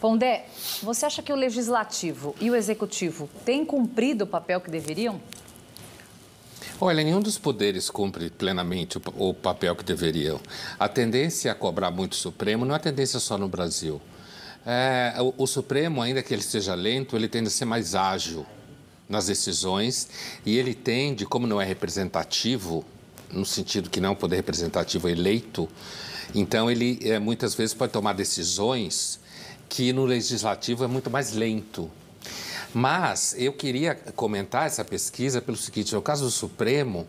Pondé, você acha que o legislativo e o executivo têm cumprido o papel que deveriam? Olha, nenhum dos poderes cumpre plenamente o, papel que deveriam. A tendência a é cobrar muito o Supremo não é tendência só no Brasil. É, o, o Supremo, ainda que ele seja lento, ele tende a ser mais ágil nas decisões e ele tende, como não é representativo, no sentido que não é um poder representativo eleito, então ele é, muitas vezes pode tomar decisões que no legislativo é muito mais lento. Mas eu queria comentar essa pesquisa pelo seguinte: no caso do Supremo,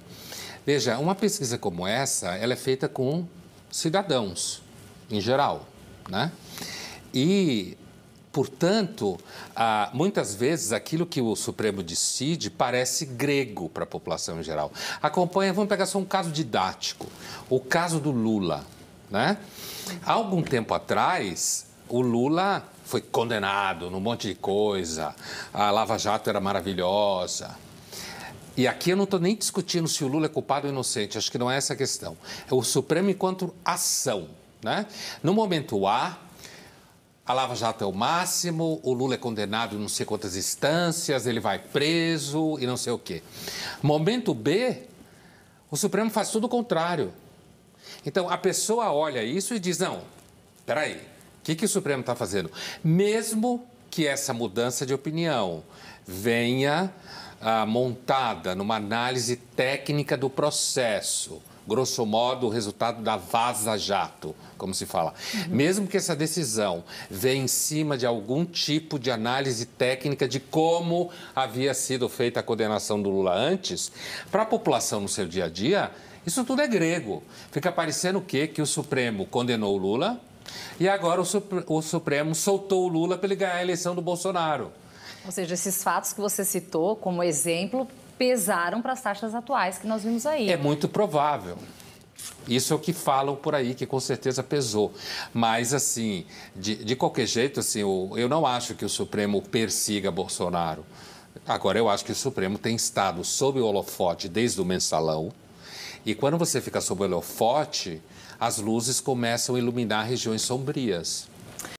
veja, uma pesquisa como essa, ela é feita com cidadãos em geral, né? E Portanto, muitas vezes aquilo que o Supremo decide parece grego para a população em geral. Acompanha, vamos pegar só um caso didático: o caso do Lula. Né? Há algum tempo atrás, o Lula foi condenado num monte de coisa, a Lava Jato era maravilhosa. E aqui eu não estou nem discutindo se o Lula é culpado ou inocente, acho que não é essa a questão. É o Supremo enquanto ação. Né? No momento A, a Lava Jato é o máximo, o Lula é condenado em não sei quantas instâncias, ele vai preso e não sei o quê. Momento B, o Supremo faz tudo o contrário. Então a pessoa olha isso e diz: não, peraí, que, que o Supremo está fazendo? Mesmo que essa mudança de opinião venha ah, montada numa análise técnica do processo, grosso modo, o resultado da vaza jato, como se fala. Uhum. Mesmo que essa decisão venha em cima de algum tipo de análise técnica de como havia sido feita a condenação do Lula antes, para a população no seu dia a dia, isso tudo é grego. Fica parecendo o quê? Que o Supremo condenou o Lula, e agora o Supremo soltou o Lula para ele ganhar a eleição do Bolsonaro. Ou seja, esses fatos que você citou como exemplo pesaram para as taxas atuais que nós vimos aí. É muito provável. Isso é o que falam por aí, que com certeza pesou. Mas, assim, de, de qualquer jeito, assim, eu, eu não acho que o Supremo persiga Bolsonaro. Agora, eu acho que o Supremo tem estado sob o holofote desde o mensalão e quando você fica sob o holofote, as luzes começam a iluminar regiões sombrias.